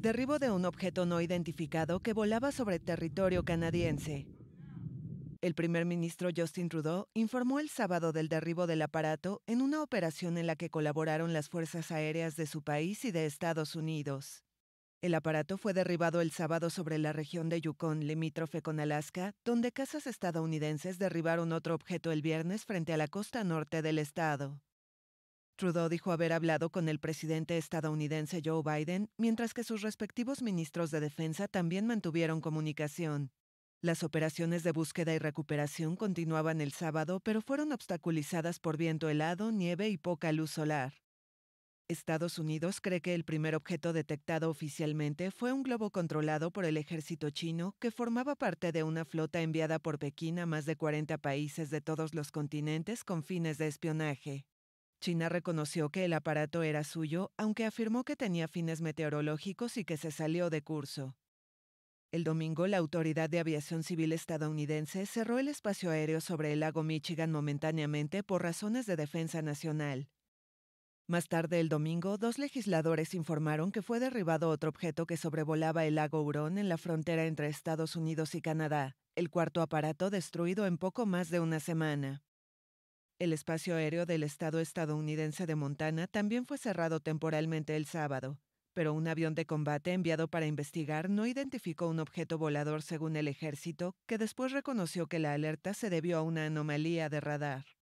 derribo de un objeto no identificado que volaba sobre territorio canadiense. El primer ministro Justin Trudeau informó el sábado del derribo del aparato en una operación en la que colaboraron las fuerzas aéreas de su país y de Estados Unidos. El aparato fue derribado el sábado sobre la región de Yukon limítrofe con Alaska, donde casas estadounidenses derribaron otro objeto el viernes frente a la costa norte del estado. Trudeau dijo haber hablado con el presidente estadounidense Joe Biden, mientras que sus respectivos ministros de Defensa también mantuvieron comunicación. Las operaciones de búsqueda y recuperación continuaban el sábado, pero fueron obstaculizadas por viento helado, nieve y poca luz solar. Estados Unidos cree que el primer objeto detectado oficialmente fue un globo controlado por el ejército chino que formaba parte de una flota enviada por Pekín a más de 40 países de todos los continentes con fines de espionaje. China reconoció que el aparato era suyo, aunque afirmó que tenía fines meteorológicos y que se salió de curso. El domingo, la Autoridad de Aviación Civil estadounidense cerró el espacio aéreo sobre el lago Michigan momentáneamente por razones de defensa nacional. Más tarde el domingo, dos legisladores informaron que fue derribado otro objeto que sobrevolaba el lago Hurón en la frontera entre Estados Unidos y Canadá, el cuarto aparato destruido en poco más de una semana. El espacio aéreo del estado estadounidense de Montana también fue cerrado temporalmente el sábado, pero un avión de combate enviado para investigar no identificó un objeto volador según el ejército, que después reconoció que la alerta se debió a una anomalía de radar.